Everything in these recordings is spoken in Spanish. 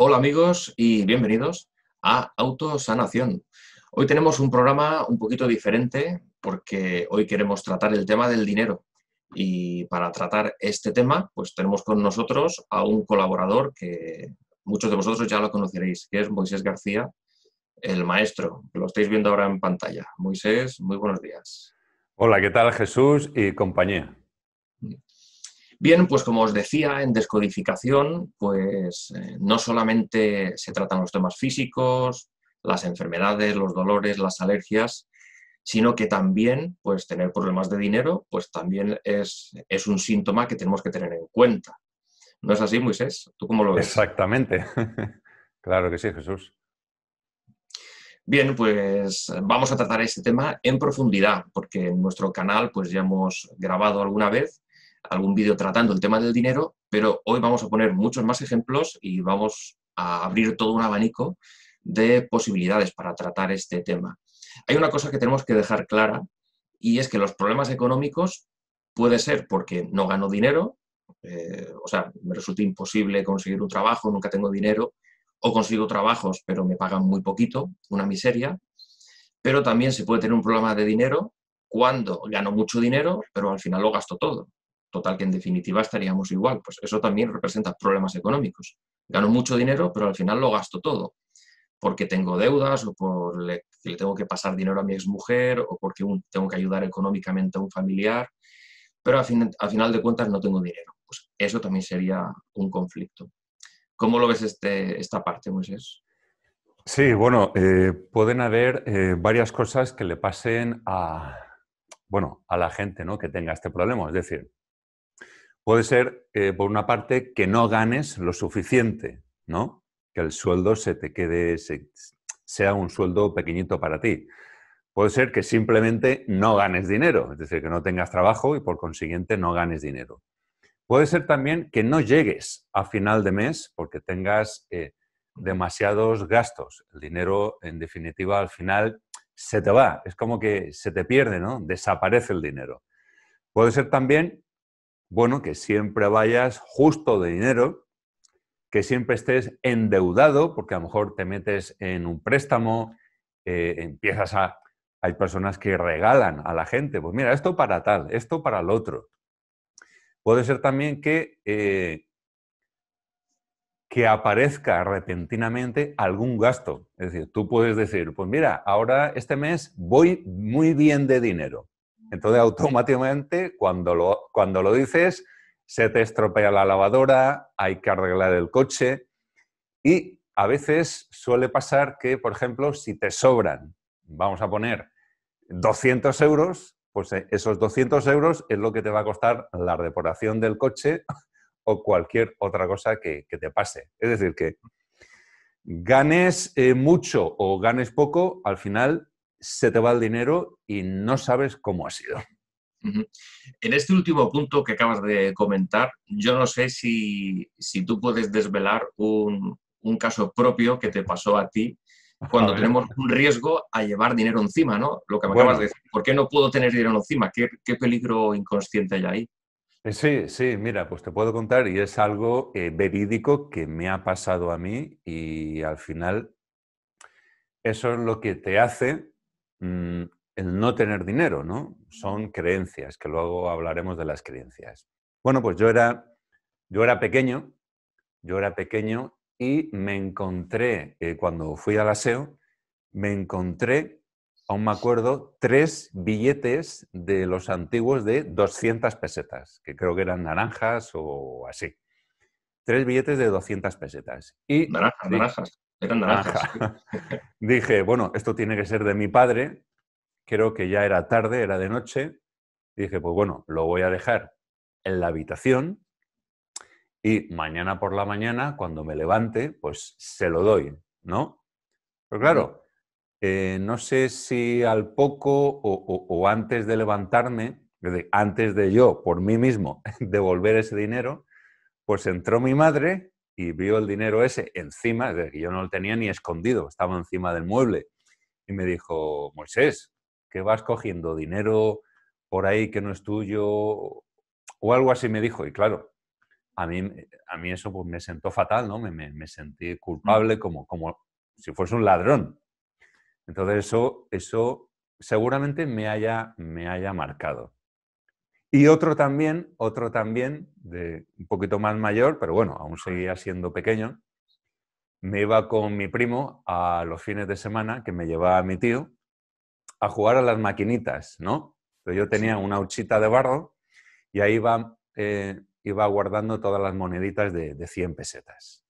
Hola amigos y bienvenidos a Autosanación. Hoy tenemos un programa un poquito diferente porque hoy queremos tratar el tema del dinero. Y para tratar este tema, pues tenemos con nosotros a un colaborador que muchos de vosotros ya lo conoceréis, que es Moisés García, el maestro. que Lo estáis viendo ahora en pantalla. Moisés, muy buenos días. Hola, ¿qué tal Jesús y compañía? Bien, pues como os decía, en descodificación, pues eh, no solamente se tratan los temas físicos, las enfermedades, los dolores, las alergias, sino que también, pues tener problemas de dinero, pues también es, un síntoma que tenemos que tener en cuenta. ¿No es así, Moisés? ¿Tú cómo lo ves? Exactamente. claro que sí, Jesús. Bien, pues vamos a tratar este tema en profundidad, porque en nuestro canal pues ya hemos grabado alguna vez algún vídeo tratando el tema del dinero, pero hoy vamos a poner muchos más ejemplos y vamos a abrir todo un abanico de posibilidades para tratar este tema. Hay una cosa que tenemos que dejar clara y es que los problemas económicos puede ser porque no gano dinero, eh, o sea, me resulta imposible conseguir un trabajo, nunca tengo dinero, o consigo trabajos pero me pagan muy poquito, una miseria, pero también se puede tener un problema de dinero cuando gano mucho dinero, pero al final lo gasto todo total que en definitiva estaríamos igual. Pues eso también representa problemas económicos. Gano mucho dinero, pero al final lo gasto todo, porque tengo deudas o por le, tengo que pasar dinero a mi exmujer o porque tengo que ayudar económicamente a un familiar, pero al, final de cuentas no tengo dinero. Pues eso también sería un conflicto. ¿Cómo lo ves este, esta parte, Moisés? Sí, bueno, eh, pueden haber eh, varias cosas que le pasen a, bueno, a la gente ¿no? que tenga este problema. Es decir, Puede ser, eh, por una parte, que no ganes lo suficiente, ¿no? Que el sueldo se te quede, sea un sueldo pequeñito para ti. Puede ser que simplemente no ganes dinero, es decir, que no tengas trabajo y por consiguiente no ganes dinero. Puede ser también que no llegues a final de mes porque tengas eh, demasiados gastos. El dinero, en definitiva, al final se te va, es como que se te pierde, ¿no? Desaparece el dinero. Puede ser también bueno, que siempre vayas justo de dinero, que siempre estés endeudado, porque a lo mejor te metes en un préstamo, eh, empiezas a... Hay personas que regalan a la gente, pues mira, esto para tal, esto para el otro. Puede ser también que, eh, que aparezca repentinamente algún gasto. Es decir, tú puedes decir, pues mira, ahora este mes voy muy bien de dinero. Entonces, automáticamente, cuando lo, cuando lo dices, se te estropea la lavadora, hay que arreglar el coche y a veces suele pasar que, por ejemplo, si te sobran, vamos a poner 200 euros, pues eh, esos 200 euros es lo que te va a costar la reparación del coche o cualquier otra cosa que, te pase. Es decir, que ganes eh, mucho o ganes poco, al final se te va el dinero y no sabes cómo ha sido. En este último punto que acabas de comentar, yo no sé si, tú puedes desvelar un, caso propio que te pasó a ti cuando tenemos un riesgo a llevar dinero encima, ¿no? Lo que me acabas de decir. ¿Por qué no puedo tener dinero encima? ¿Qué, peligro inconsciente hay ahí? Eh, sí, sí, mira, pues te puedo contar y es algo eh, verídico que me ha pasado a mí y al final eso es lo que te hace Mm, el no tener dinero, ¿no? Son creencias, que luego hablaremos de las creencias. Bueno, pues yo era, yo era pequeño, yo era pequeño y me encontré, eh, cuando fui al aseo, me encontré, aún me acuerdo, tres billetes de los antiguos de 200 pesetas, que creo que eran naranjas o así. Tres billetes de 200 pesetas. Y, naranjas, naranjas. Dije, bueno, esto tiene que ser de mi padre. Creo que ya era tarde, era de noche. Dije, pues bueno, lo voy a dejar en la habitación y mañana por la mañana, cuando me levante, pues se lo doy, ¿no? Pero claro, eh, no sé si al poco o antes de levantarme, antes de yo, por mí mismo, devolver ese dinero, pues entró mi madre y vio el dinero ese encima, de que yo no lo tenía ni escondido, estaba encima del mueble. Y me dijo, Moisés, que vas cogiendo dinero por ahí que no es tuyo o algo así me dijo. Y claro, a mí, a mí eso pues, me sentó fatal, ¿no? Me, sentí culpable mm. como, como si fuese un ladrón. Entonces eso, eso seguramente me haya, me haya marcado. Y otro también, otro también, de un poquito más mayor, pero bueno, aún seguía siendo pequeño, me iba con mi primo a los fines de semana, que me llevaba mi tío, a jugar a las maquinitas, ¿no? Pero yo tenía una huchita de barro y ahí iba, eh, iba guardando todas las moneditas de, de 100 pesetas.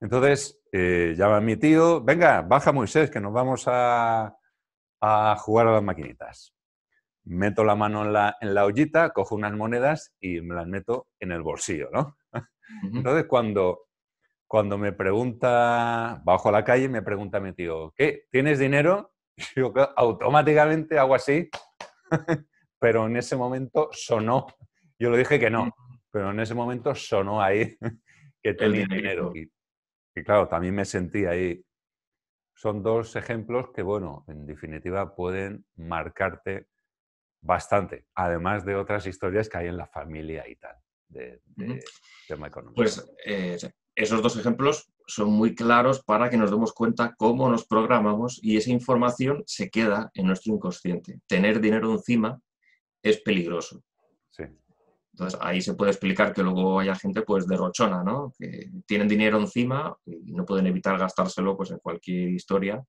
Entonces eh, llama mi tío, venga, baja Moisés, que nos vamos a jugar a las maquinitas meto la mano en la, en la ollita, cojo unas monedas y me las meto en el bolsillo, ¿no? Entonces, cuando, cuando me pregunta, bajo la calle, me pregunta mi tío, ¿qué? ¿Tienes dinero? yo automáticamente hago así, pero en ese momento sonó. Yo le dije que no, pero en ese momento sonó ahí que tenía dinero. Y, y claro, también me sentí ahí. Son dos ejemplos que, bueno, en definitiva pueden marcarte bastante, además de otras historias que hay en la familia y tal, de, tema económico. Pues eh, esos dos ejemplos son muy claros para que nos demos cuenta cómo nos programamos y esa información se queda en nuestro inconsciente. Tener dinero encima es peligroso. Sí. Entonces ahí se puede explicar que luego haya gente pues derrochona, ¿no? Que tienen dinero encima y no pueden evitar gastárselo pues en cualquier historia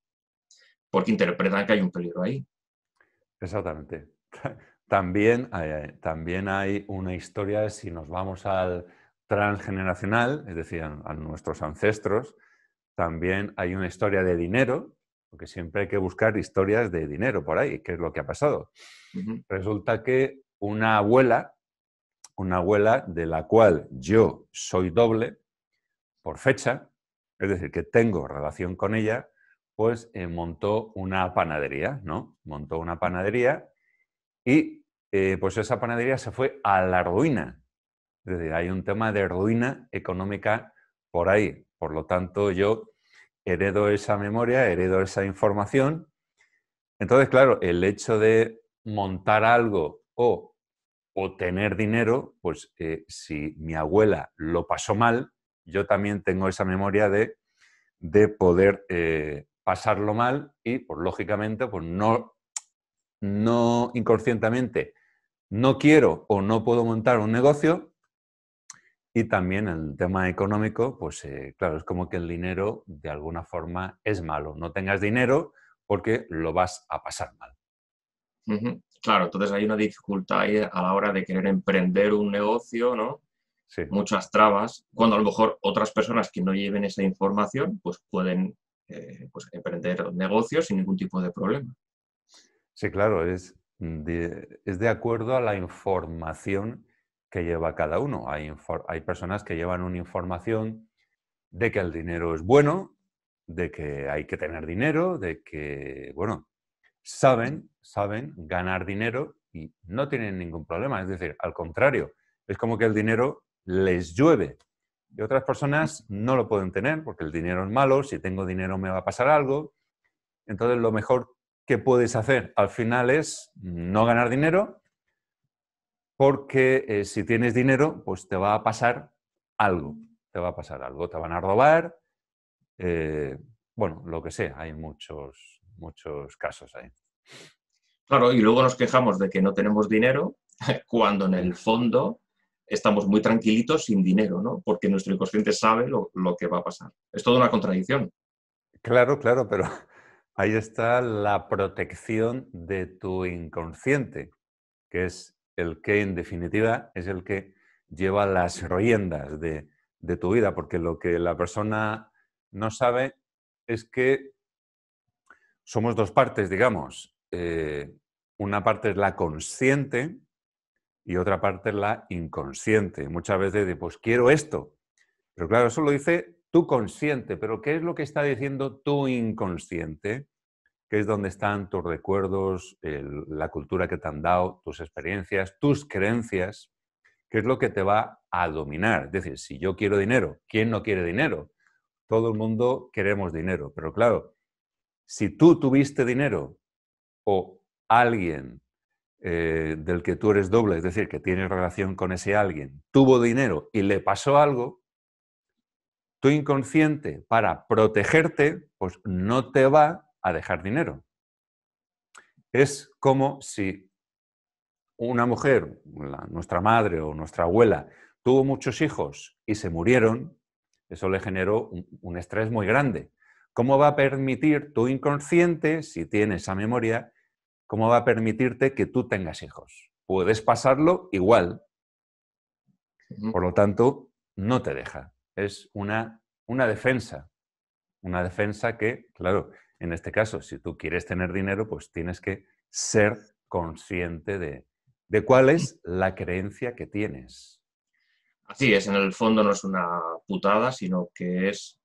porque interpretan que hay un peligro ahí. Exactamente. también, hay, eh, también hay una historia si nos vamos al transgeneracional, es decir, a nuestros ancestros, también hay una historia de dinero, porque siempre hay que buscar historias de dinero por ahí, qué es lo que ha pasado. Resulta que una abuela, una abuela de la cual yo soy doble por fecha, es decir, que tengo relación con ella, pues eh, montó una panadería, ¿no? Montó una panadería y eh, pues esa panadería se fue a la ruina. hay un tema de ruina económica por ahí. Por lo tanto, yo heredo esa memoria, heredo esa información. Entonces, claro, el hecho de montar algo o, tener dinero, pues eh, si mi abuela lo pasó mal, yo también tengo esa memoria de, de poder eh, pasarlo mal y, pues lógicamente, pues no no inconscientemente, no quiero o no puedo montar un negocio. Y también el tema económico, pues eh, claro, es como que el dinero de alguna forma es malo. No tengas dinero porque lo vas a pasar mal. Claro, entonces hay una dificultad ahí a la hora de querer emprender un negocio, ¿no? Muchas trabas, cuando a lo mejor otras personas que no lleven esa información, pues pueden eh, pues, emprender negocios sin ningún tipo de problema. Sí, claro, es de, es de acuerdo a la información que lleva cada uno. Hay, hay personas que llevan una información de que el dinero es bueno, de que hay que tener dinero, de que, bueno, saben, saben ganar dinero y no tienen ningún problema. Es decir, al contrario, es como que el dinero les llueve. Y otras personas no lo pueden tener porque el dinero es malo, si tengo dinero me va a pasar algo. Entonces, lo mejor ¿qué puedes hacer? Al final es no ganar dinero, porque eh, si tienes dinero, pues te va a pasar algo, te va a pasar algo, te van a robar, eh, bueno, lo que sea, hay muchos, muchos casos ahí. Claro, y luego nos quejamos de que no tenemos dinero, cuando en el fondo estamos muy tranquilitos sin dinero, ¿no? Porque nuestro inconsciente sabe lo que va a pasar. Es toda una contradicción. Claro, claro, pero Ahí está la protección de tu inconsciente, que es el que en definitiva es el que lleva las riendas de, tu vida, porque lo que la persona no sabe es que somos dos partes, digamos. Eh, una parte es la consciente y otra parte es la inconsciente. Muchas veces de, pues quiero esto. Pero claro, eso lo dice tu consciente, pero ¿qué es lo que está diciendo tu inconsciente? Que es donde están tus recuerdos, la cultura que te han dado, tus experiencias, tus creencias, ¿Qué es lo que te va a dominar. Es decir, si yo quiero dinero, ¿quién no quiere dinero? Todo el mundo queremos dinero, pero claro, si tú tuviste dinero o alguien eh, del que tú eres doble, es decir, que tienes relación con ese alguien, tuvo dinero y le pasó algo, tu inconsciente para protegerte, pues no te va a dejar dinero. Es como si una mujer, nuestra madre o nuestra abuela, tuvo muchos hijos y se murieron, eso le generó un, un estrés muy grande. ¿Cómo va a permitir tu inconsciente, si tiene esa memoria, cómo va a permitirte que tú tengas hijos? Puedes pasarlo igual. Por lo tanto, no te deja es una, defensa. Una defensa que, claro, en este caso, si tú quieres tener dinero, pues tienes que ser consciente de, de cuál es la creencia que tienes. Así es, en el fondo no es una putada, sino que es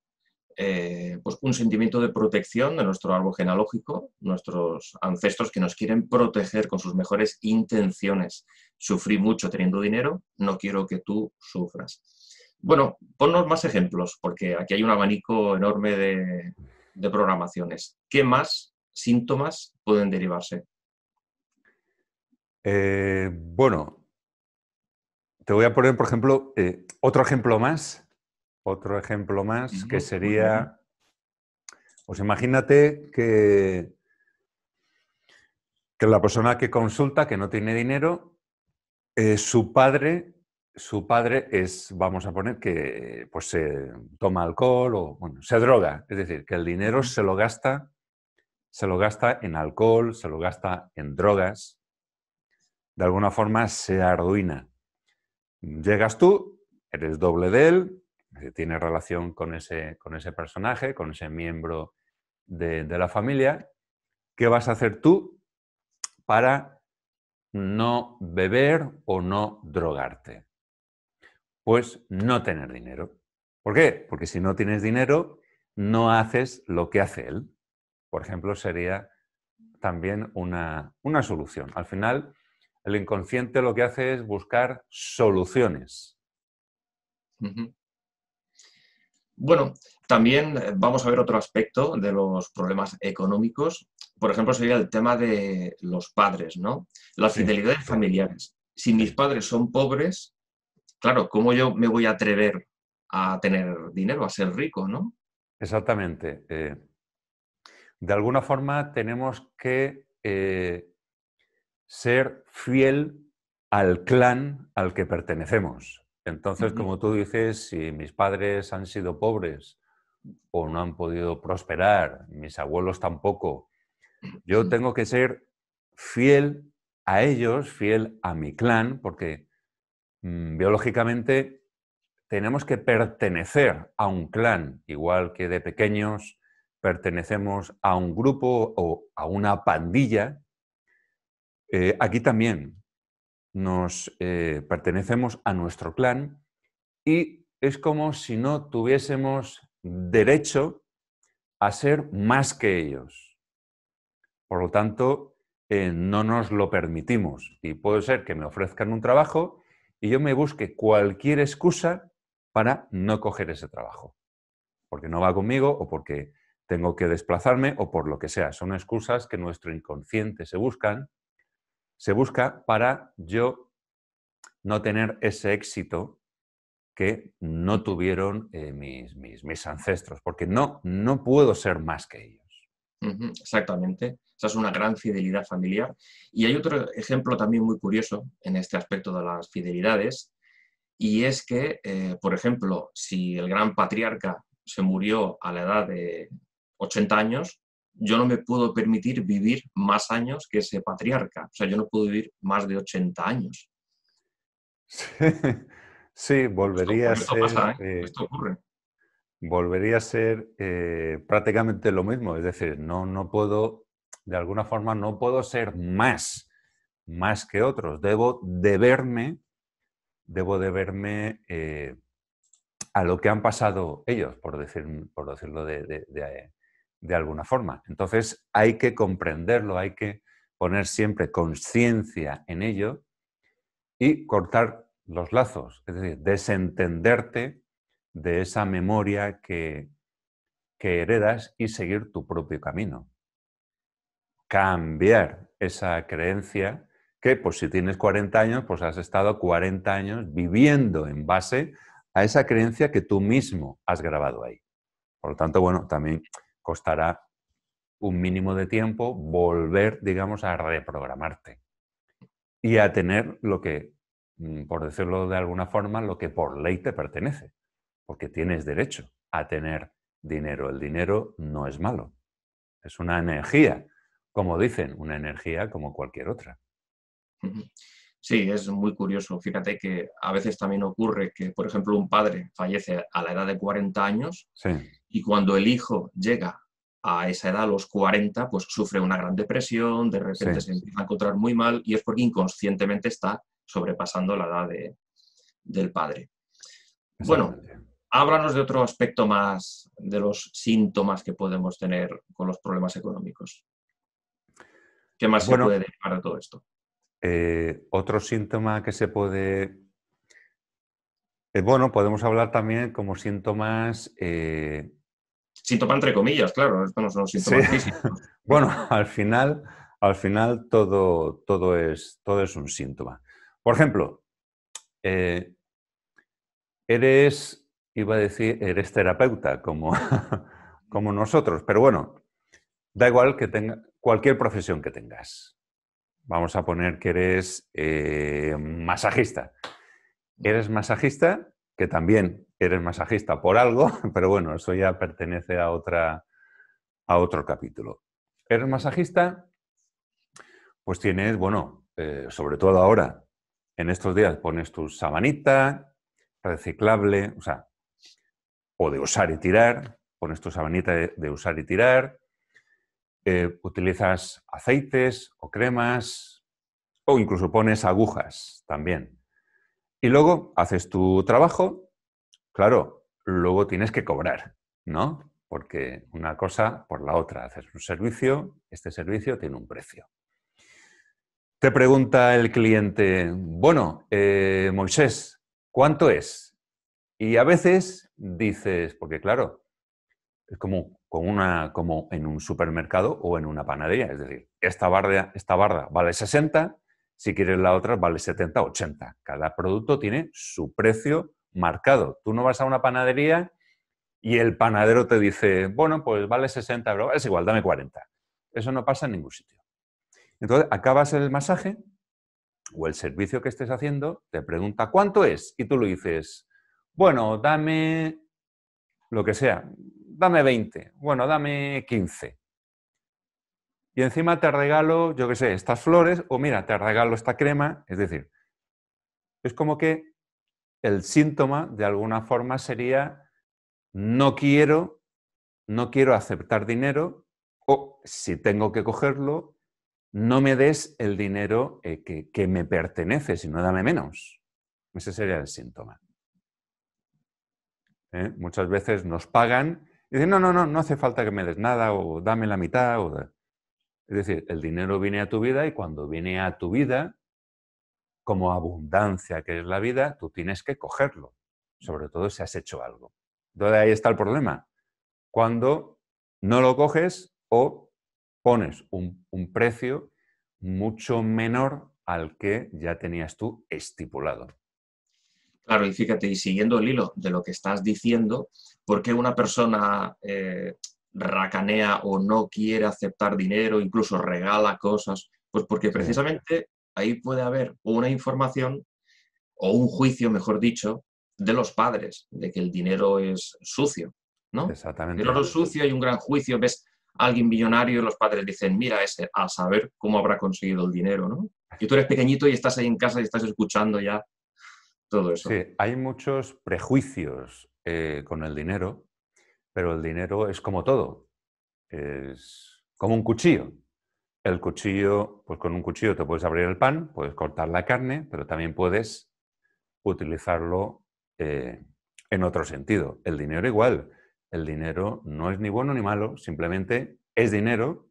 eh, pues un sentimiento de protección de nuestro árbol genealógico, nuestros ancestros que nos quieren proteger con sus mejores intenciones. Sufrí mucho teniendo dinero, no quiero que tú sufras. Bueno, ponnos más ejemplos, porque aquí hay un abanico enorme de, programaciones. ¿Qué más síntomas pueden derivarse? Eh, bueno, te voy a poner, por ejemplo, eh, otro ejemplo más. Otro ejemplo más que sería. Pues imagínate que, que la persona que consulta, que no tiene dinero, eh, su padre su padre es, vamos a poner, que pues, se toma alcohol o bueno, se droga. Es decir, que el dinero se lo gasta, se lo gasta en alcohol, se lo gasta en drogas. De alguna forma se arruina. Llegas tú, eres doble de él, eh, tienes relación con ese, personaje, con ese miembro de, de la familia. ¿Qué vas a hacer tú para no beber o no drogarte? pues no tener dinero. ¿Por qué? Porque si no tienes dinero, no haces lo que hace él. Por ejemplo, sería también una, solución. Al final, el inconsciente lo que hace es buscar soluciones. Bueno, también eh, vamos a ver otro aspecto de los problemas económicos. Por ejemplo, sería el tema de los padres, ¿no? Las fidelidades familiares. Si mis padres son pobres, claro, ¿cómo yo me voy a atrever a tener dinero, a ser rico, no? Exactamente. Eh, de alguna forma tenemos que eh, ser fiel al clan al que pertenecemos. Entonces, como tú dices, si mis padres han sido pobres o no han podido prosperar, mis abuelos tampoco, yo tengo que ser fiel a ellos, fiel a mi clan, porque Mm, biológicamente tenemos que pertenecer a un clan, igual que de pequeños pertenecemos a un grupo o a una pandilla. Eh, aquí también nos eh, pertenecemos a nuestro clan y es como si no tuviésemos derecho a ser más que ellos. Por lo tanto, eh, no nos lo permitimos. Y puede ser que me ofrezcan un trabajo y yo me busque cualquier excusa para no coger ese trabajo. Porque no va conmigo o porque tengo que desplazarme o por lo que sea. Son excusas que nuestro inconsciente se buscan, se busca para yo no tener ese éxito que no tuvieron eh, mis, mis, mis ancestros, porque no, no puedo ser más que ellos exactamente. Esa es una gran fidelidad familiar. Y hay otro ejemplo también muy curioso en este aspecto de las fidelidades, y es que, eh, por ejemplo, si el gran patriarca se murió a la edad de 80 años, yo no me puedo permitir vivir más años que ese patriarca. O sea, yo no puedo vivir más de 80 años. Sí, volvería a ser... Esto Esto ¿eh? Eh, ocurre volvería a ser eh, prácticamente lo mismo. Es decir, no, no puedo, de alguna forma, no puedo ser más, más que otros. Debo deberme, debo deberme eh, a lo que han pasado ellos, por, decir, por decirlo de, de alguna forma. Entonces, hay que comprenderlo, hay que poner siempre conciencia en ello y cortar los lazos, es decir, desentenderte de esa memoria que, heredas y seguir tu propio camino. Cambiar esa creencia que, pues si tienes 40 años, pues has estado 40 años viviendo en base a esa creencia que tú mismo has grabado ahí. Por lo tanto, bueno, también costará un mínimo de tiempo volver, digamos, a reprogramarte y a tener lo que, mm, por decirlo de alguna forma, lo que por ley te pertenece porque tienes derecho a tener dinero. El dinero no es malo, es una energía, como dicen, una energía como cualquier otra. Sí, es muy curioso. Fíjate que a veces también ocurre que, por ejemplo, un padre fallece a la edad de 40 años y cuando el hijo llega a esa edad, a los 40, pues sufre una gran depresión, de repente se empieza a encontrar muy mal y es porque inconscientemente está sobrepasando la edad del padre. Bueno, Háblanos de otro aspecto más de los síntomas que podemos tener con los problemas económicos. ¿Qué más se puede derivar de todo esto? Eh, otro síntoma que se puede... Eh, bueno, podemos hablar también como síntomas... Eh, síntoma entre comillas, claro, Esto no son síntomas físicos. bueno, al final, al final todo, todo, es, todo es un síntoma. Por ejemplo, eres iba a decir, eres terapeuta, como, como nosotros, pero bueno, da igual que tenga cualquier profesión que tengas. Vamos a poner que eres eh, masajista. Eres masajista, que también eres masajista por algo, pero bueno, eso ya pertenece a, otra, a otro capítulo. Eres masajista, pues tienes, bueno, eh, sobre todo ahora, en estos días pones tu sabanita, reciclable, o sea, o de usar y tirar, pones tu sabanita de, usar y tirar, eh, utilizas aceites o cremas o incluso pones agujas también. Y luego haces tu trabajo, claro, luego tienes que cobrar, ¿no? Porque una cosa por la otra, haces un servicio, este servicio tiene un precio. Te pregunta el cliente, bueno, eh, Moisés, ¿cuánto es? Y a veces dices, porque claro, es como, con una, como en un supermercado o en una panadería, es decir, esta barda, esta barda vale 60, si quieres la otra vale 70, 80. Cada producto tiene su precio marcado. Tú no vas a una panadería y el panadero te dice, bueno, pues vale 60, pero es igual, dame 40. Eso no pasa en ningún sitio. Entonces, acabas el masaje o el servicio que estés haciendo, te pregunta, ¿cuánto es? Y tú lo dices, bueno, dame lo que sea, dame 20, bueno, dame 15. Y encima te regalo, yo qué sé, estas flores o mira, te regalo esta crema. Es decir, es como que el síntoma de alguna forma sería no quiero, no quiero aceptar dinero o si tengo que cogerlo, no me des el dinero eh, que, que me pertenece, sino dame menos. Ese sería el síntoma. ¿eh? Muchas veces nos pagan y dicen, no, no, no, no hace falta que me des nada o dame la mitad. O... Es decir, el dinero viene a tu vida y cuando viene a tu vida, como abundancia que es la vida, tú tienes que cogerlo, sobre todo si has hecho algo. Entonces ahí está el problema. Cuando no lo coges o pones un, un precio mucho menor al que ya tenías tú estipulado. Claro, y fíjate, y siguiendo el hilo de lo que estás diciendo, ¿por qué una persona eh, racanea o no quiere aceptar dinero, incluso regala cosas? Pues porque precisamente ahí puede haber una información o un juicio, mejor dicho, de los padres, de que el dinero es sucio, ¿no? Exactamente. El dinero es sucio, hay un gran juicio, ves a alguien millonario y los padres dicen, mira, ese, a saber cómo habrá conseguido el dinero, ¿no? Y tú eres pequeñito y estás ahí en casa y estás escuchando ya Sí, hay muchos prejuicios eh, con el dinero, pero el dinero es como todo, es como un cuchillo. El cuchillo, pues con un cuchillo te puedes abrir el pan, puedes cortar la carne, pero también puedes utilizarlo eh, en otro sentido. El dinero igual. El dinero no es ni bueno ni malo, simplemente es dinero,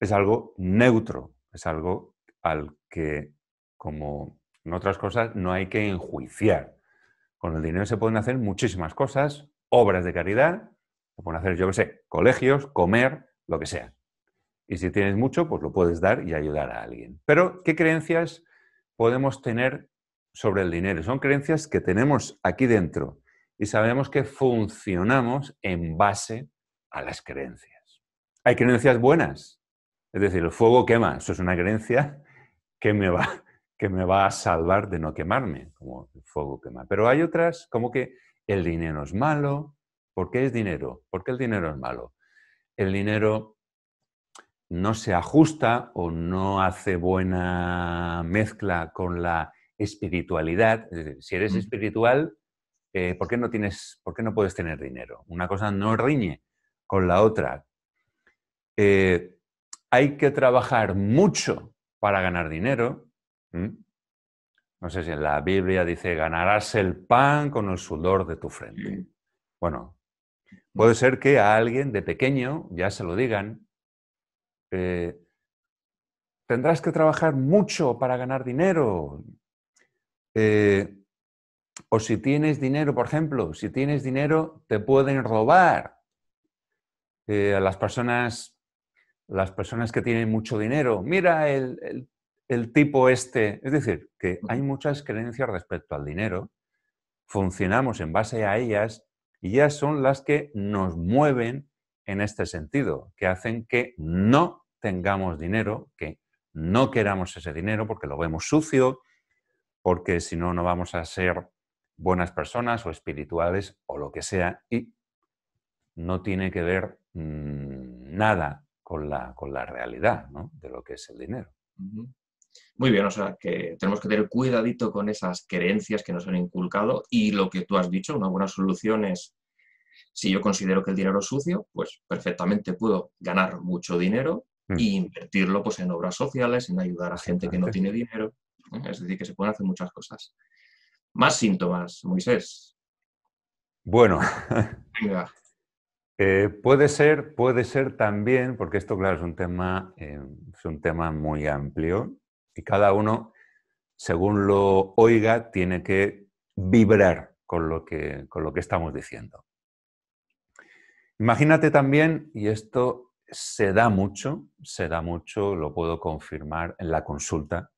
es algo neutro, es algo al que como en otras cosas no hay que enjuiciar. Con el dinero se pueden hacer muchísimas cosas, obras de caridad, se pueden hacer, yo qué sé, colegios, comer, lo que sea. Y si tienes mucho, pues lo puedes dar y ayudar a alguien. Pero, ¿qué creencias podemos tener sobre el dinero? Son creencias que tenemos aquí dentro y sabemos que funcionamos en base a las creencias. Hay creencias buenas, es decir, el fuego quema, eso es una creencia que me va que me va a salvar de no quemarme, como el fuego quema. Pero hay otras como que el dinero es malo. ¿Por qué es dinero? ¿Por qué el dinero es malo? El dinero no se ajusta o no hace buena mezcla con la espiritualidad. si eres mm. espiritual, eh, ¿por, qué no tienes, ¿por qué no puedes tener dinero? Una cosa no riñe con la otra. Eh, hay que trabajar mucho para ganar dinero, ¿Mm? No sé si en la Biblia dice, ganarás el pan con el sudor de tu frente. Mm. Bueno, puede ser que a alguien de pequeño ya se lo digan, eh, tendrás que trabajar mucho para ganar dinero. Eh, o si tienes dinero, por ejemplo, si tienes dinero, te pueden robar. Eh, a las personas, las personas que tienen mucho dinero, mira, el el tipo este. Es decir, que hay muchas creencias respecto al dinero, funcionamos en base a ellas y ya son las que nos mueven en este sentido, que hacen que no tengamos dinero, que no queramos ese dinero porque lo vemos sucio, porque si no, no vamos a ser buenas personas o espirituales o lo que sea. Y no tiene que ver mm, nada con la, realidad de lo que es el dinero. Muy bien, o sea que tenemos que tener cuidadito con esas creencias que nos han inculcado y lo que tú has dicho, una buena solución es, si yo considero que el dinero es sucio, pues perfectamente puedo ganar mucho dinero mm. e invertirlo pues, en obras sociales, en ayudar a gente que no tiene dinero. Es decir, que se pueden hacer muchas cosas. Más síntomas, Moisés. Bueno. Eh, puede ser, puede ser también, porque esto, claro, es un tema, eh, es un tema muy amplio. Y cada uno, según lo oiga, tiene que vibrar con lo que, con lo que estamos diciendo. Imagínate también, y esto se da mucho, se da mucho, lo puedo confirmar en la consulta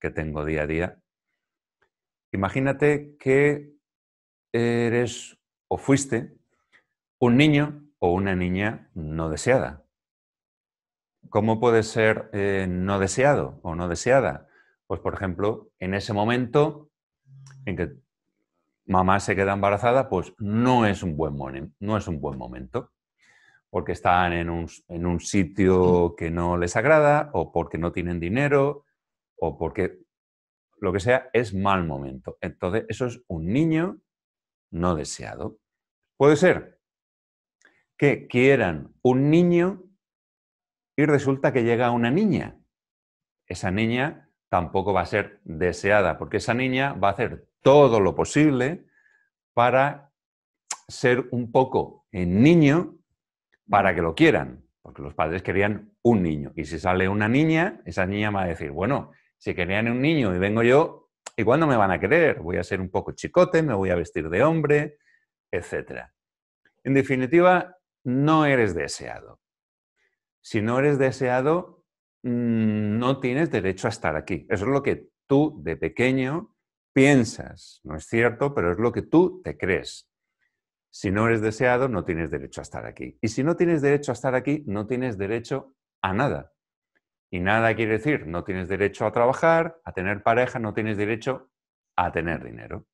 que tengo día a día. Imagínate que eres o fuiste un niño o una niña no deseada. ¿Cómo puede ser eh, no deseado o no deseada? Pues, por ejemplo, en ese momento en que mamá se queda embarazada, pues no es un buen, no es un buen momento, porque están en un, en un sitio que no les agrada, o porque no tienen dinero, o porque lo que sea, es mal momento. Entonces, eso es un niño no deseado. Puede ser que quieran un niño y resulta que llega una niña. Esa niña tampoco va a ser deseada, porque esa niña va a hacer todo lo posible para ser un poco en niño para que lo quieran, porque los padres querían un niño. Y si sale una niña, esa niña va a decir, bueno, si querían un niño y vengo yo, ¿y cuándo me van a querer, voy a ser un poco chicote, me voy a vestir de hombre, etc. En definitiva, no eres deseado si no eres deseado, mm, no tienes derecho a estar aquí. Eso es lo que tú de pequeño piensas. No es cierto, pero es lo que tú te crees. Si no eres deseado, no tienes derecho a estar aquí. Y si no tienes derecho a estar aquí, no tienes derecho a nada. Y nada quiere decir, no tienes derecho a trabajar, a tener pareja, no tienes derecho a tener dinero.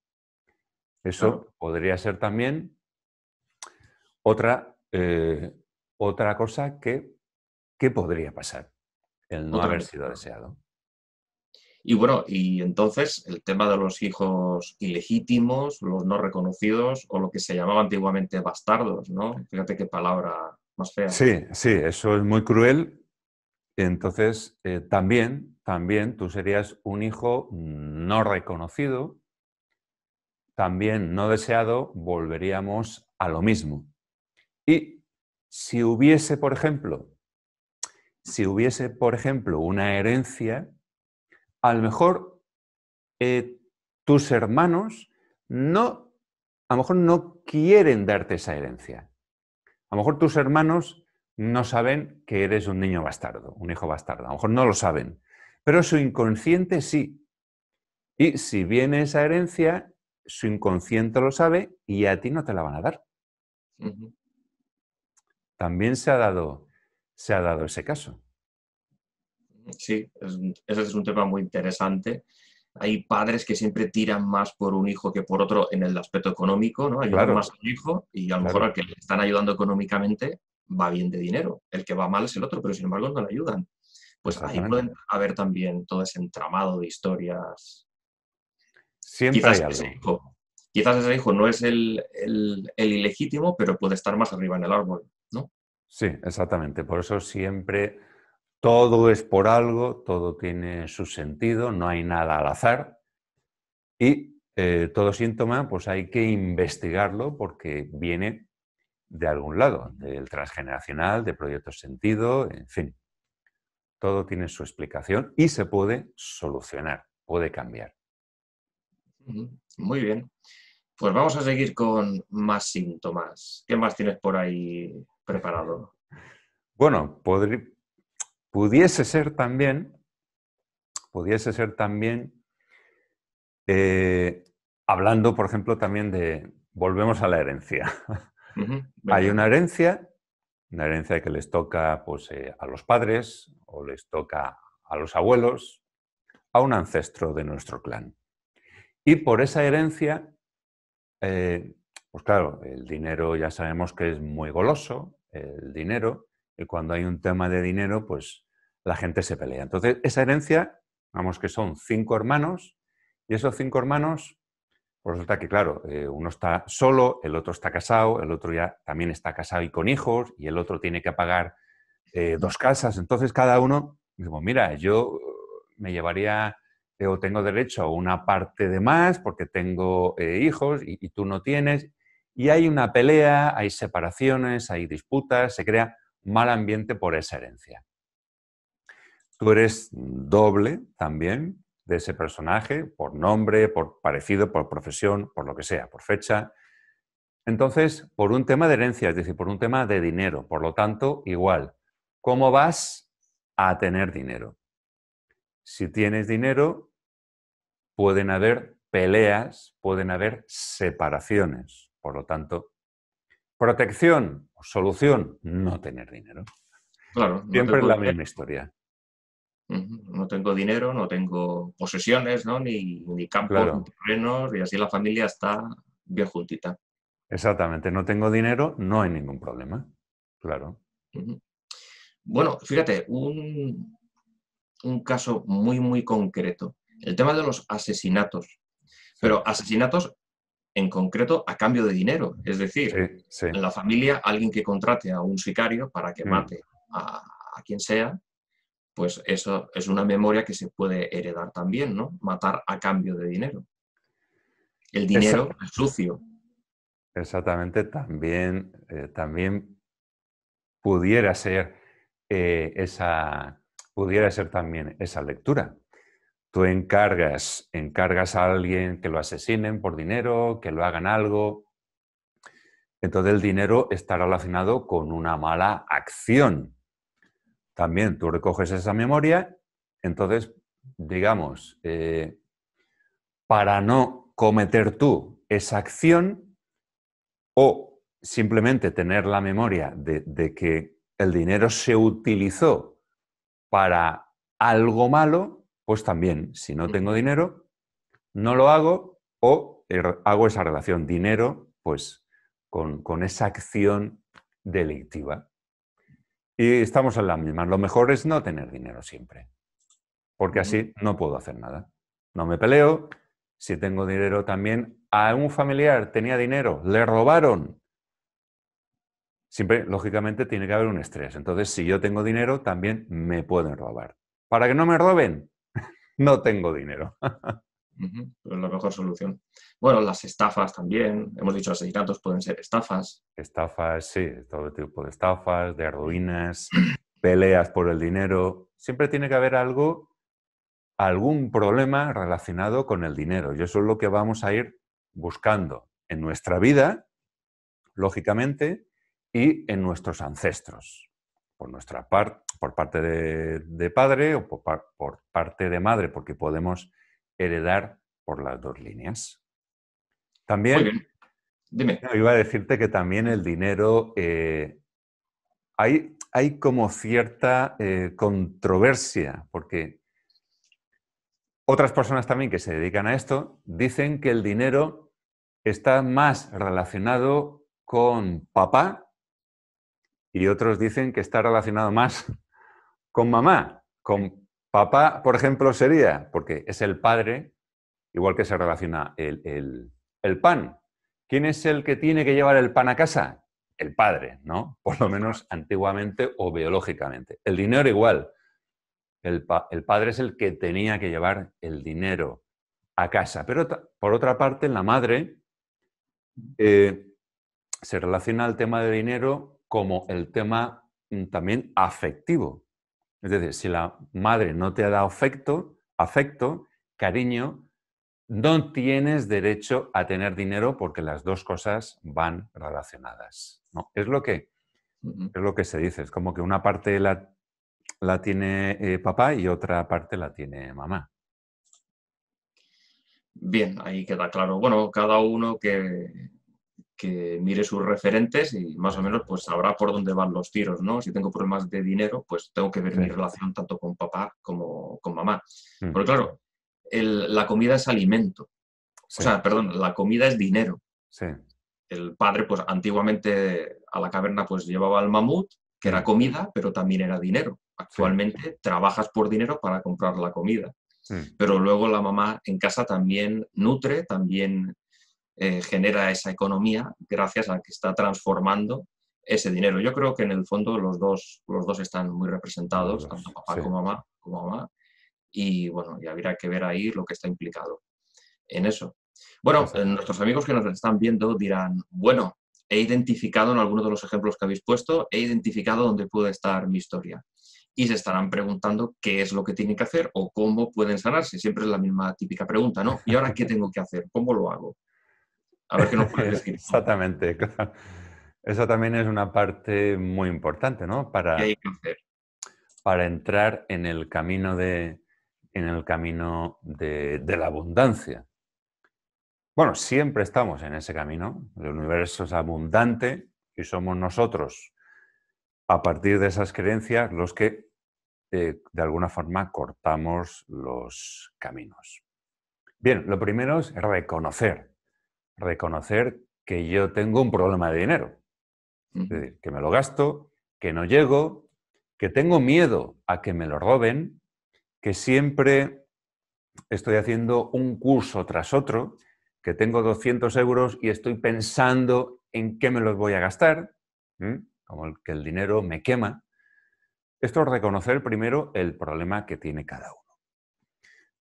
Eso podría ser también otra, eh, otra cosa que ¿Qué podría pasar? El no haber sido deseado. Y bueno, y entonces el tema de los hijos ilegítimos, los no reconocidos o lo que se llamaba antiguamente bastardos, ¿no? Fíjate qué palabra más fea. Sí, sí, eso es muy cruel. Entonces, eh, también, también tú serías un hijo no reconocido, también no deseado, volveríamos a lo mismo. Y si hubiese, por ejemplo, si hubiese, por ejemplo, una herencia, a lo mejor eh, tus hermanos no, a lo mejor no quieren darte esa herencia. A lo mejor tus hermanos no saben que eres un niño bastardo, un hijo bastardo. A lo mejor no lo saben, pero su inconsciente sí. Y si viene esa herencia, su inconsciente lo sabe y a ti no te la van a dar. También se ha dado se ha dado ese caso. Sí, ese es un tema muy interesante. Hay padres que siempre tiran más por un hijo que por otro en el aspecto económico, ¿no? Ayudan más más un hijo y a lo mejor al que le están ayudando económicamente va bien de dinero. El que va mal es el otro, pero sin embargo no le ayudan. Pues ahí pueden haber también todo ese entramado de historias. Siempre Quizás Ese hijo, quizás ese hijo no es el, ilegítimo, pero puede estar más arriba en el árbol. Sí, exactamente. Por eso siempre todo es por algo, todo tiene su sentido, no hay nada al azar. Y eh, todo síntoma, pues hay que investigarlo porque viene de algún lado, del transgeneracional, de proyectos sentido, en fin. Todo tiene su explicación y se puede solucionar, puede cambiar. Muy bien. Pues vamos a seguir con más síntomas. ¿Qué más tienes por ahí preparado. Bueno, pudiese ser también, pudiese ser también, eh, hablando, por ejemplo, también de, volvemos a la herencia. Hay una herencia, una herencia que les toca pues, eh, a los padres o les toca a los abuelos, a un ancestro de nuestro clan. Y por esa herencia, eh, pues claro, el dinero ya sabemos que es muy goloso, el dinero, y cuando hay un tema de dinero, pues la gente se pelea. Entonces, esa herencia, vamos que son cinco hermanos, y esos cinco hermanos, por pues resulta que, claro, eh, uno está solo, el otro está casado, el otro ya también está casado y con hijos, y el otro tiene que pagar eh, dos casas. Entonces, cada uno, digo pues mira, yo me llevaría eh, o tengo derecho a una parte de más porque tengo hijos y, y tú no tienes. Y hay una pelea, hay separaciones, hay disputas, se crea mal ambiente por esa herencia. Tú eres doble también de ese personaje, por nombre, por parecido, por profesión, por lo que sea, por fecha. Entonces, por un tema de herencia, es decir, por un tema de dinero, por lo tanto, igual, ¿cómo vas a tener dinero? Si tienes dinero, pueden haber peleas, pueden haber separaciones. Por lo tanto, protección solución, no tener dinero. Claro, Siempre es la misma historia. No tengo dinero, no tengo posesiones, ¿no? ni, campo, campos, ni terrenos, y así la familia está bien juntita. Exactamente, no tengo dinero, no hay ningún problema. Claro. Bueno, fíjate, un, un caso muy, muy concreto. El tema de los asesinatos. Pero asesinatos en concreto a cambio de dinero. Es decir, en la familia alguien que contrate a un sicario para que mm. mate a, quien sea, pues eso es una memoria que se puede heredar también, ¿no? Matar a cambio de dinero. El dinero es sucio. Exactamente, también, eh, también pudiera ser eh, esa pudiera ser también esa lectura tú encargas, encargas a alguien que lo asesinen por dinero, que lo hagan algo, entonces el dinero está relacionado con una mala acción. También tú recoges esa memoria, entonces, digamos, eh, para no cometer tú esa acción o simplemente tener la memoria de que el dinero se utilizó para algo malo, pues también, si no tengo dinero, no lo hago o er, hago esa relación dinero, pues, con, esa acción delictiva. Y estamos en la misma. Lo mejor es no tener dinero siempre, porque así no puedo hacer nada. No me peleo. Si tengo dinero también, a un familiar tenía dinero, le robaron. Siempre, lógicamente, tiene que haber un estrés. Entonces, si yo tengo dinero, también me pueden robar. Para que no me roben, no tengo dinero. es la mejor solución. Bueno, las estafas también, hemos dicho asesinatos pueden ser estafas. Estafas, sí, todo tipo de estafas, de arduinas, peleas por el dinero. Siempre tiene que haber algo, algún problema relacionado con el dinero. Y eso es lo que vamos a ir buscando en nuestra vida, lógicamente, y en nuestros ancestros. Por nuestra parte, por parte de, padre o por, parte de madre, porque podemos heredar por las dos líneas. También, iba a decirte que también el dinero, eh, hay, hay, como cierta eh, controversia, porque otras personas también que se dedican a esto dicen que el dinero está más relacionado con papá y otros dicen que está relacionado más con mamá, con papá, por ejemplo, sería, porque es el padre, igual que se relaciona el, pan. ¿Quién es el que tiene que llevar el pan a casa? El padre, ¿no? Por lo menos antiguamente o biológicamente. El dinero igual. El, padre es el que tenía que llevar el dinero a casa. Pero por otra parte, la madre eh, se relaciona al tema de dinero como el tema mm, también afectivo. Es decir, si la madre no te ha dado afecto, afecto, cariño, no tienes derecho a tener dinero porque las dos cosas van relacionadas. Es, lo que, es lo que se dice, es como que una parte la, la tiene eh, papá y otra parte la tiene mamá. Bien, ahí queda claro. Bueno, cada uno que, que mire sus referentes y más o menos pues sabrá por dónde van los tiros, ¿no? Si tengo problemas de dinero, pues tengo que ver mi relación tanto con papá como con mamá. Porque claro, la comida es alimento. O sea, perdón, la comida es dinero. El padre, pues antiguamente a la caverna pues llevaba el mamut, que era mm. comida, pero también era dinero. Actualmente trabajas por dinero para comprar la comida. Mm. Pero luego la mamá en casa también nutre, también eh, genera esa economía gracias a que está transformando ese dinero. Yo creo que en el fondo los dos, los dos están muy representados, tanto papá como, mamá, como mamá, y bueno, ya habrá que ver ahí lo que está implicado en eso. Bueno, eh, nuestros amigos que nos están viendo dirán, bueno, he identificado en algunos de los ejemplos que habéis puesto, he identificado dónde puede estar mi historia. Y se estarán preguntando qué es lo que tienen que hacer o cómo pueden sanarse. Siempre es la misma típica pregunta, ¿no? ¿Y ahora qué tengo que hacer? ¿Cómo lo hago? A ver qué nos decir. Exactamente, Eso también es una parte muy importante, ¿no? Para, para entrar en el camino de, en el camino de, la abundancia. Bueno, siempre estamos en ese camino. El universo es abundante y somos nosotros, a partir de esas creencias, los que eh, de alguna forma cortamos los caminos. Bien, lo primero es reconocer reconocer que yo tengo un problema de dinero. Es decir, que me lo gasto, que no llego, que tengo miedo a que me lo roben, que siempre estoy haciendo un curso tras otro, que tengo 200 euros y estoy pensando en qué me los voy a gastar, como el que el dinero me quema. Esto es reconocer primero el problema que tiene cada uno.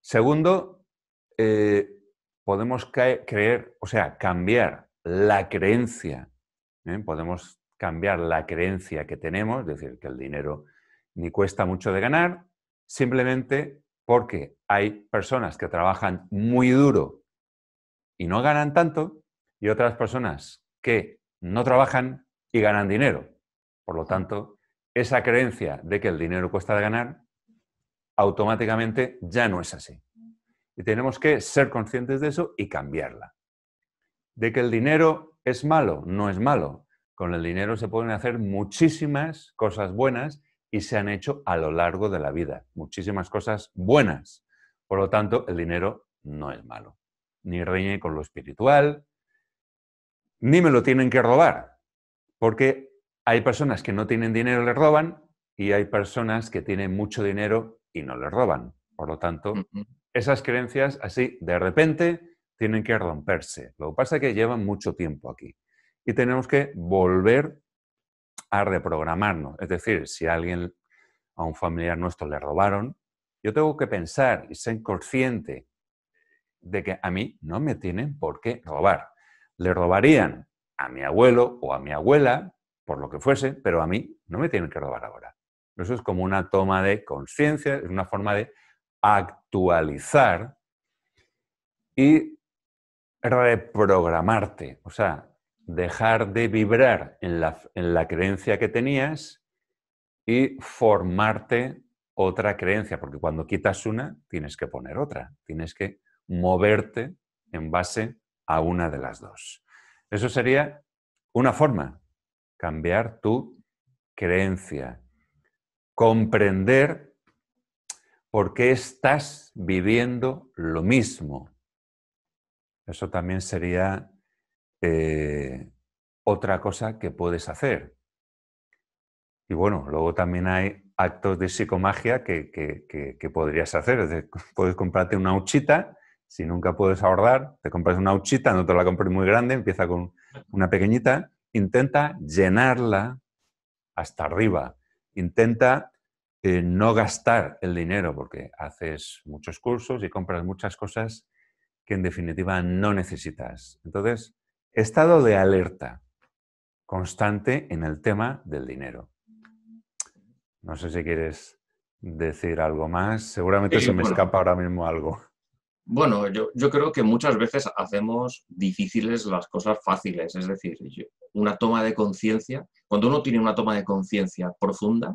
Segundo, eh, podemos creer, o sea, cambiar la creencia, ¿eh? podemos cambiar la creencia que tenemos, es decir, que el dinero ni cuesta mucho de ganar, simplemente porque hay personas que trabajan muy duro y no ganan tanto, y otras personas que no trabajan y ganan dinero. Por lo tanto, esa creencia de que el dinero cuesta de ganar, automáticamente ya no es así. Y tenemos que ser conscientes de eso y cambiarla. De que el dinero es malo, no es malo. Con el dinero se pueden hacer muchísimas cosas buenas y se han hecho a lo largo de la vida, muchísimas cosas buenas. Por lo tanto, el dinero no es malo. Ni reñe con lo espiritual, ni me lo tienen que robar, porque hay personas que no tienen dinero y le roban y hay personas que tienen mucho dinero y no le roban. Por lo tanto, esas creencias así de repente tienen que romperse. Lo que pasa es que llevan mucho tiempo aquí y tenemos que volver a reprogramarnos. Es decir, si a alguien, a un familiar nuestro le robaron, yo tengo que pensar y ser consciente de que a mí no me tienen por qué robar. Le robarían a mi abuelo o a mi abuela, por lo que fuese, pero a mí no me tienen que robar ahora. Eso es como una toma de conciencia, es una forma de actualizar y reprogramarte, o sea, dejar de vibrar en la, creencia que tenías y formarte otra creencia, porque cuando quitas una, tienes que poner otra, tienes que moverte en base a una de las dos. Eso sería una forma, cambiar tu creencia, comprender ¿Por qué estás viviendo lo mismo? Eso también sería eh, otra cosa que puedes hacer. Y bueno, luego también hay actos de psicomagia que, que, podrías hacer. puedes comprarte una huchita, si nunca puedes ahorrar, te compras una huchita, no te la compres muy grande, empieza con una pequeñita, intenta llenarla hasta arriba, intenta eh, no gastar el dinero porque haces muchos cursos y compras muchas cosas que en definitiva no necesitas. Entonces, estado de alerta constante en el tema del dinero. No sé si quieres decir algo más. Seguramente se me escapa ahora mismo algo. Bueno, yo, creo que muchas veces hacemos difíciles las cosas fáciles. Es decir, una toma de conciencia, cuando uno tiene una toma de conciencia profunda,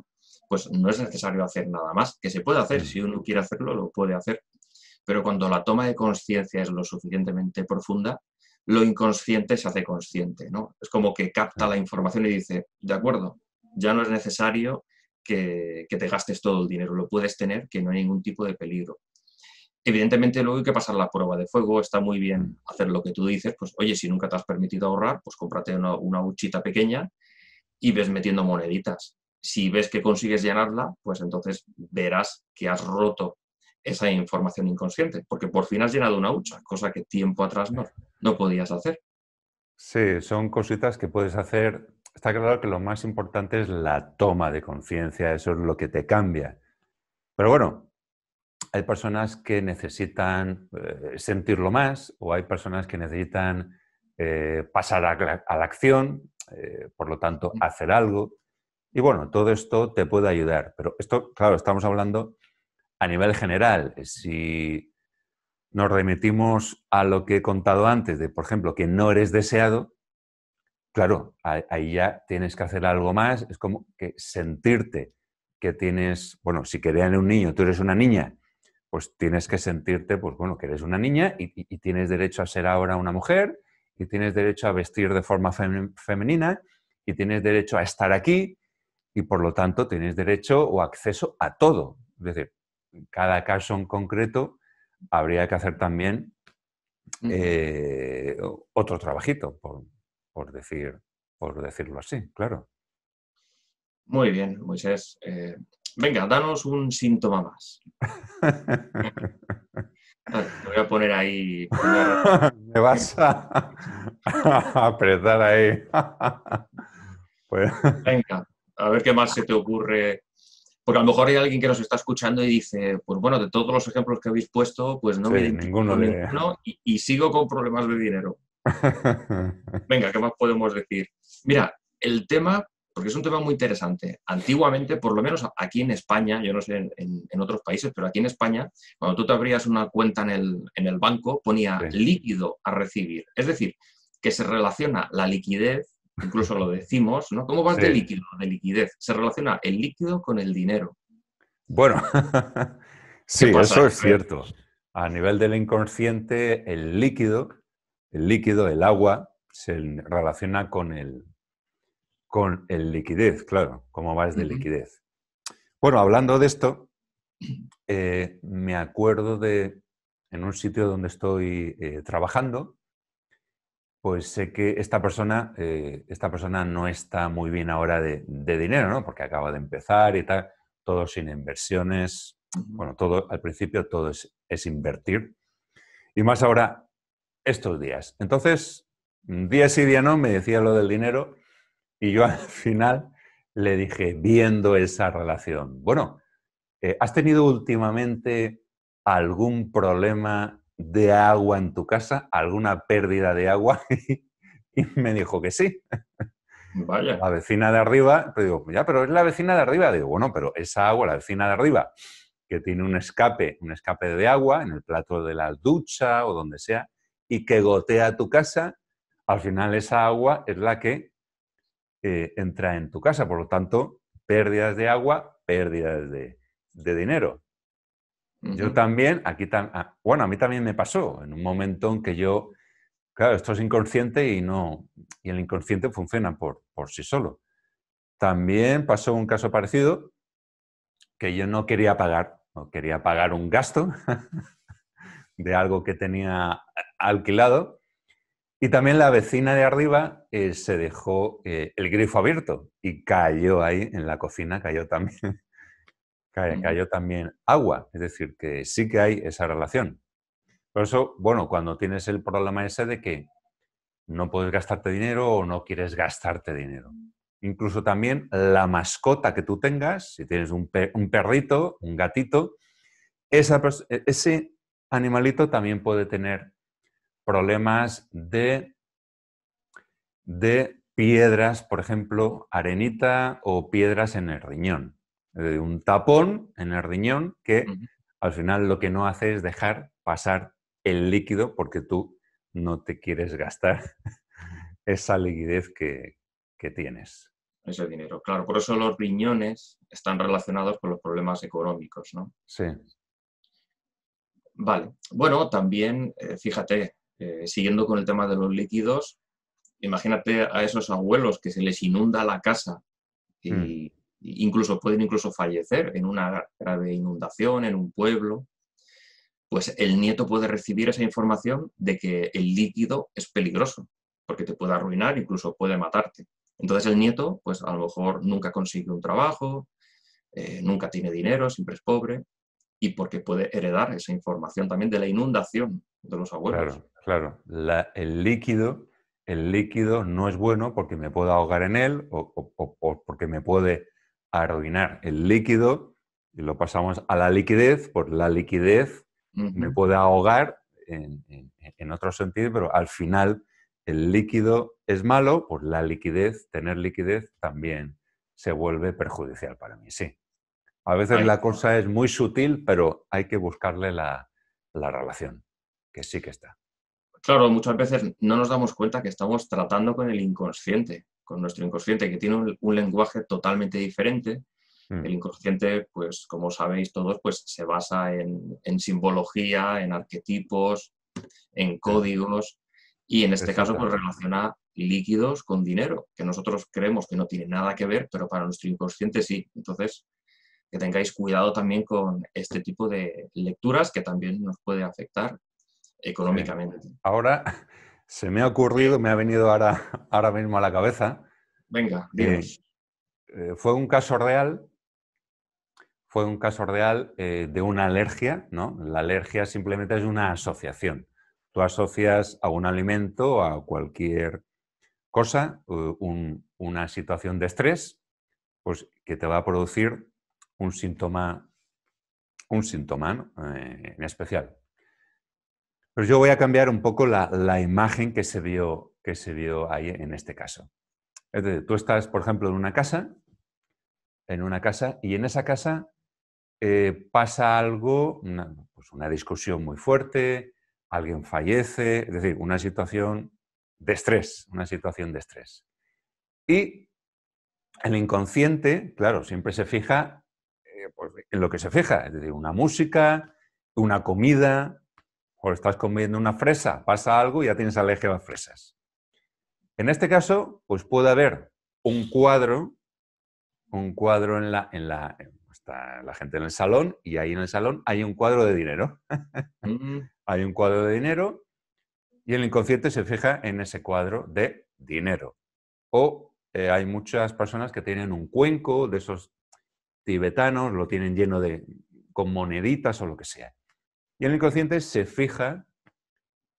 pues no es necesario hacer nada más, que se puede hacer, mm. si uno quiere hacerlo, lo puede hacer, pero cuando la toma de conciencia es lo suficientemente profunda, lo inconsciente se hace consciente, ¿no? Es como que capta la información y dice, de acuerdo, ya no es necesario que, que te gastes todo el dinero, lo puedes tener, que no hay ningún tipo de peligro. Evidentemente luego hay que pasar la prueba de fuego, está muy bien mm. hacer lo que tú dices, pues oye, si nunca te has permitido ahorrar, pues cómprate una, una huchita pequeña y ves metiendo moneditas. Si ves que consigues llenarla, pues entonces verás que has roto esa información inconsciente, porque por fin has llenado una hucha, cosa que tiempo atrás no, no podías hacer. Sí, son cositas que puedes hacer. Está claro que lo más importante es la toma de conciencia, eso es lo que te cambia. Pero bueno, hay personas que necesitan eh, sentirlo más o hay personas que necesitan eh, pasar a la, acción, eh, por lo tanto, hacer algo. Y bueno, todo esto te puede ayudar, pero esto, claro, estamos hablando a nivel general. Si nos remitimos a lo que he contado antes, de por ejemplo, que no eres deseado, claro, ahí ya tienes que hacer algo más, es como que sentirte que tienes, bueno, si querían un niño, tú eres una niña, pues tienes que sentirte, pues bueno, que eres una niña y, tienes derecho a ser ahora una mujer y tienes derecho a vestir de forma femenina y tienes derecho a estar aquí y por lo tanto tenéis derecho o acceso a todo. Es decir, cada caso en concreto habría que hacer también eh, otro trabajito, por, decir, por decirlo así, claro. Muy bien, Moisés. Eh, venga, danos un síntoma más. te voy a poner ahí. Me vas a, apretar ahí. Pues venga, a ver qué más se te ocurre. Porque a lo mejor hay alguien que nos está escuchando y dice, pues bueno, de todos los ejemplos que habéis puesto, pues no me ninguno, ninguno y, sigo con problemas de dinero. Venga, ¿qué más podemos decir? Mira, el tema, porque es un tema muy interesante. Antiguamente, por lo menos aquí en España, yo no sé en, otros países, pero aquí en España, cuando tú te abrías una cuenta en el, banco, ponía líquido a recibir. Es decir, que se relaciona la liquidez incluso lo decimos, ¿no? ¿Cómo vas de líquido, de liquidez? Se relaciona el líquido con el dinero. Bueno, sí, eso es cierto. A nivel del inconsciente, el líquido, el líquido, el agua, se relaciona con el, con el liquidez, claro, cómo vas de liquidez. Bueno, hablando de esto, eh, me acuerdo de, en un sitio donde estoy eh, trabajando, pues sé que esta persona, eh, esta persona no está muy bien ahora de, dinero, Porque acaba de empezar y tal, todo sin inversiones. Bueno, todo al principio todo es, invertir. Y más ahora, estos días. Entonces, día sí, día no, me decía lo del dinero y yo al final le dije, viendo esa relación, bueno, eh, ¿has tenido últimamente algún problema de agua en tu casa? ¿Alguna pérdida de agua? y me dijo que sí. Vaya. La vecina de arriba, pero pues digo, ya, pero es la vecina de arriba. Digo, bueno, pero esa agua, la vecina de arriba, que tiene un escape, un escape de agua en el plato de la ducha o donde sea, y que gotea a tu casa, al final esa agua es la que eh, entra en tu casa. Por lo tanto, pérdidas de agua, pérdidas de dinero. Yo también, aquí también... Ah, bueno, a mí también me pasó en un momento en que yo, claro, esto es inconsciente y no, y el inconsciente funciona por, sí solo. También pasó un caso parecido que yo no quería pagar, no quería pagar un gasto de algo que tenía alquilado. Y también la vecina de arriba eh, se dejó eh, el grifo abierto y cayó ahí en la cocina, cayó también cayó también agua, es decir, que sí que hay esa relación. Por eso, bueno, cuando tienes el problema ese de que no puedes gastarte dinero o no quieres gastarte dinero. Mm. Incluso también la mascota que tú tengas, si tienes un, perrito, un gatito, e-, ese animalito también puede tener problemas de, de piedras, por ejemplo, arenita o piedras en el riñón de un tapón en el riñón que al final lo que no hace es dejar pasar el líquido porque tú no te quieres gastar esa liquidez que, tienes. Ese dinero, claro. Por eso los riñones están relacionados con los problemas económicos, ¿no? Sí. Vale. Bueno, también, eh, fíjate, eh, siguiendo con el tema de los líquidos, imagínate a esos abuelos que se les inunda la casa y, hmm incluso pueden incluso fallecer en una grave inundación, en un pueblo, pues el nieto puede recibir esa información de que el líquido es peligroso, porque te puede arruinar, incluso puede matarte. Entonces el nieto, pues a lo mejor nunca consigue un trabajo, eh, nunca tiene dinero, siempre es pobre, y porque puede heredar esa información también de la inundación de los abuelos. Claro, claro. el líquido el líquido no es bueno porque me puedo ahogar en él o, porque me puede arruinar el líquido y lo pasamos a la liquidez, por pues la liquidez me puede ahogar en, otro sentido, pero al final el líquido es malo, por pues la liquidez, tener liquidez también se vuelve perjudicial para mí, sí. A veces la cosa es muy sutil, pero hay que buscarle la, la relación, que sí que está. Claro, muchas veces no nos damos cuenta que estamos tratando con el inconsciente con nuestro inconsciente, que tiene un, lenguaje totalmente diferente. Mm. El inconsciente, pues como sabéis todos, pues se basa en, simbología, en arquetipos, en códigos y en este caso pues relaciona líquidos con dinero, que nosotros creemos que no tiene nada que ver, pero para nuestro inconsciente sí. Entonces, que tengáis cuidado también con este tipo de lecturas que también nos puede afectar económicamente. Ahora, se me ha ocurrido, me ha venido ahora, ahora mismo a la cabeza. Venga, dime. Eh, eh, fue un caso real, fue un caso real eh, de una alergia, ¿no? La alergia simplemente es una asociación. Tú asocias a un alimento, a cualquier cosa, una situación de estrés, pues que te va a producir un síntoma, un síntoma en especial. Pero yo voy a cambiar un poco la, imagen que se, vio, que se ahí en este caso. Es decir, tú estás, por ejemplo, en una casa, en una casa, y en esa casa eh, pasa algo, una, pues una discusión muy fuerte, alguien fallece, es decir, una situación de estrés, una situación de estrés. Y el inconsciente, claro, siempre se fija eh, pues, en lo que se fija, es decir, una música, una comida, o estás comiendo una fresa, pasa algo y ya tienes alergia a las fresas. En este caso, pues puede haber un cuadro, un cuadro en la, en la, está la gente en el salón y ahí en el salón hay un cuadro de dinero. Mm. hay un cuadro de dinero y el inconsciente se fija en ese cuadro de dinero. O eh, hay muchas personas que tienen un cuenco de esos tibetanos, lo tienen lleno de con moneditas o lo que sea el inconsciente se fija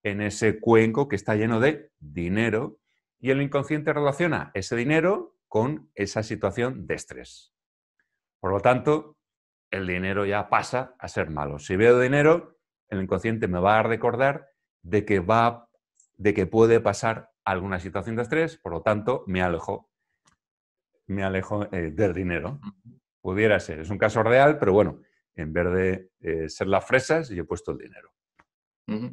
en ese cuenco que está lleno de dinero y el inconsciente relaciona ese dinero con esa situación de estrés. Por lo tanto, el dinero ya pasa a ser malo. Si veo dinero, el inconsciente me va a recordar de que, va, de que puede pasar alguna situación de estrés, por lo tanto, me alejo, me alejo eh, del dinero. Pudiera ser, es un caso real, pero bueno, en vez de eh, ser las fresas, yo he puesto el dinero.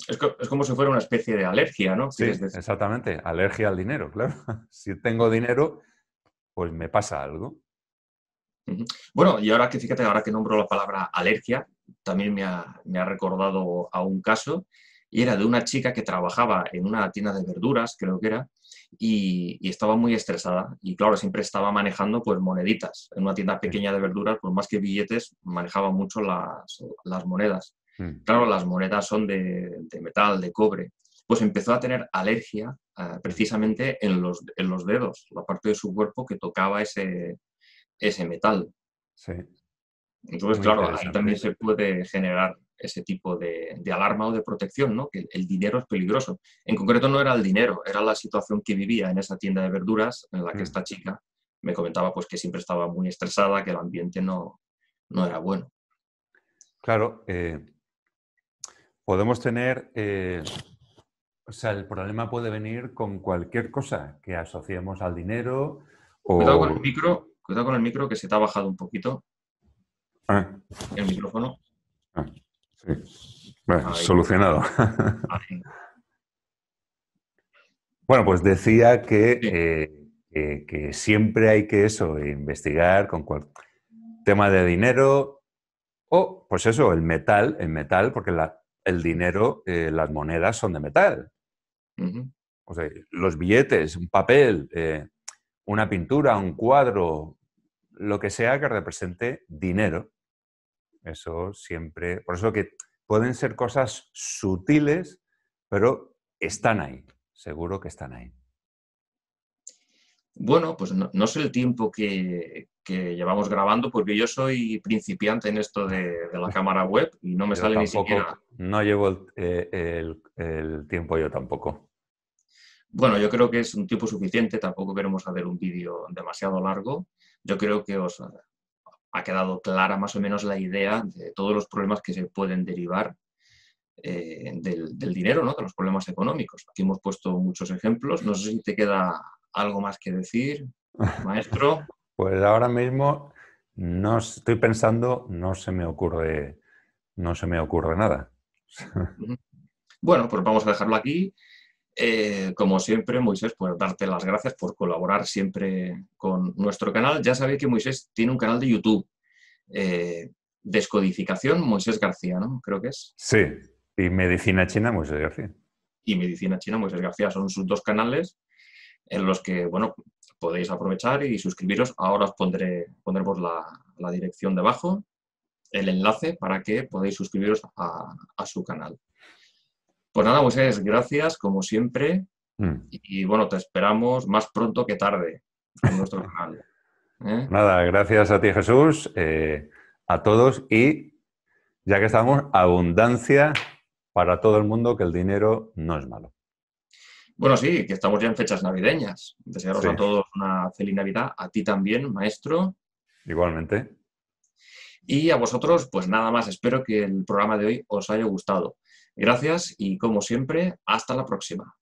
Es, como si fuera una especie de alergia, ¿no? Sí, exactamente, alergia al dinero, claro. si tengo dinero, pues me pasa algo. Bueno, y ahora que fíjate, ahora que nombro la palabra alergia, también me ha, me ha recordado a un caso, y era de una chica que trabajaba en una tienda de verduras, creo que era, y, estaba muy estresada. Y claro, siempre estaba manejando pues moneditas. En una tienda pequeña de verduras, pues más que billetes, manejaba mucho las, monedas. Mm. Claro, las monedas son de, metal, de cobre. Pues empezó a tener alergia ah, mm. precisamente en los, dedos, la parte de su cuerpo que tocaba ese, ese metal. Sí. Entonces, claro, ahí también se puede generar ese tipo de, alarma o de protección, ¿no? que el dinero es peligroso. En concreto no era el dinero, era la situación que vivía en esa tienda de verduras en la que mm. esta chica me comentaba pues, que siempre estaba muy estresada, que el ambiente no, era bueno. Claro, eh, podemos tener, eh, o sea, el problema puede venir con cualquier cosa que asociemos al dinero. O... Cuidado con el micro, cuidado con el micro que se te ha bajado un poquito. Ah. El micrófono. Ah. Bueno, solucionado. bueno, pues decía eh, que, siempre hay que eso, investigar con cual... tema de dinero o, pues eso, el metal, el metal, porque el dinero, eh, las monedas son de metal. O sea, los billetes, un papel, eh, una pintura, un cuadro, lo que sea que represente dinero. Eso siempre. Por eso que pueden ser cosas sutiles, pero están ahí. Seguro que están ahí. Bueno, pues no, sé el tiempo que, que, llevamos grabando, porque yo soy principiante en esto de, la cámara web y no me sale ni siquiera. No llevo eh, el, el tiempo yo tampoco. Bueno, yo creo que es un tiempo suficiente, tampoco queremos hacer un vídeo demasiado largo. Yo creo que os, ha quedado clara más o menos la idea de todos los problemas que se pueden derivar eh, del, dinero, ¿no? de los problemas económicos. Aquí hemos puesto muchos ejemplos. No sé si te queda algo más que decir, maestro. pues ahora mismo no estoy pensando, no se me ocurre, no se me ocurre nada. bueno, pues vamos a dejarlo aquí. Eh, como siempre, Moisés, pues darte las gracias por colaborar siempre con nuestro canal. Ya sabéis que Moisés tiene un canal de YouTube. Eh, descodificación, Moisés García, ¿no? Creo que es. Sí, y Medicina China, Moisés García. Y Medicina China, Moisés García. Son sus dos canales en los que, bueno, podéis aprovechar y suscribiros. Ahora os pondré, pondremos la, la dirección debajo, el enlace para que podáis suscribiros a su canal. Pues nada, Moisés, gracias como siempre. Mm. Y, bueno, te esperamos más pronto que tarde en nuestro canal. ¿eh? Nada, gracias a ti Jesús, eh, a todos y ya que estamos, abundancia para todo el mundo, que el dinero no es malo. Bueno, sí, que estamos ya en fechas navideñas. Desearos a todos una feliz Navidad, a ti también, maestro. Igualmente. Y a vosotros, pues nada más, espero que el programa de hoy os haya gustado. Gracias y como siempre, hasta la próxima.